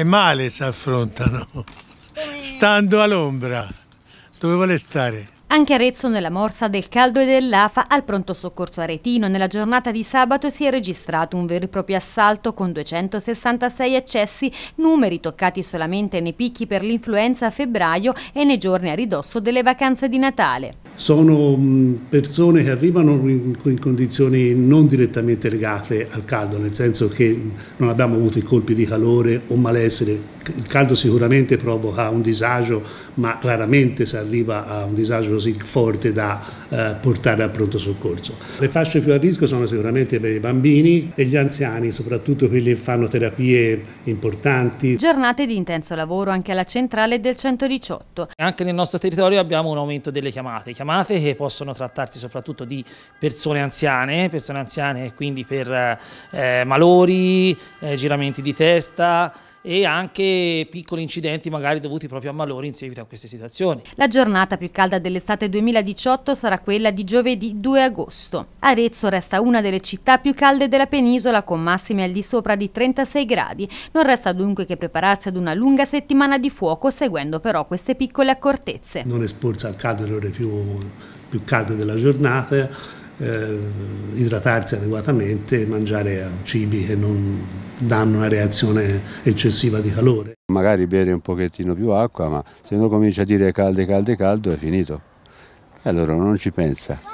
e male si affrontano, stando all'ombra, dove vuole stare. Anche Arezzo nella morsa del caldo e dell'afa al pronto soccorso aretino nella giornata di sabato si è registrato un vero e proprio assalto con 266 accessi, numeri toccati solamente nei picchi per l'influenza a febbraio e nei giorni a ridosso delle vacanze di Natale sono persone che arrivano in, condizioni non direttamente legate al caldo, nel senso che non abbiamo avuto i colpi di calore o malessere il caldo sicuramente provoca un disagio, ma raramente si arriva a un disagio così forte da eh, portare a pronto soccorso. Le fasce più a rischio sono sicuramente per i bambini e gli anziani, soprattutto quelli che fanno terapie importanti. Giornate di intenso lavoro anche alla centrale del 118. Anche nel nostro territorio abbiamo un aumento delle chiamate, chiamate che possono trattarsi soprattutto di persone anziane, persone anziane quindi per eh, eh, malori, eh, giramenti di testa e anche piccoli incidenti magari dovuti proprio a malori in seguito a queste situazioni. La giornata più calda dell'estate 2018 sarà quella di giovedì 2 agosto. Arezzo resta una delle città più calde della penisola con massime al di sopra di 36 gradi. Non resta dunque che prepararsi ad una lunga settimana di fuoco seguendo però queste piccole accortezze. Non esporsi al caldo le ore più, più calde della giornata eh, idratarsi adeguatamente e mangiare cibi che non danno una reazione eccessiva di calore. Magari bere un pochettino più acqua, ma se uno comincia a dire caldo, caldo, caldo è finito. E allora non ci pensa.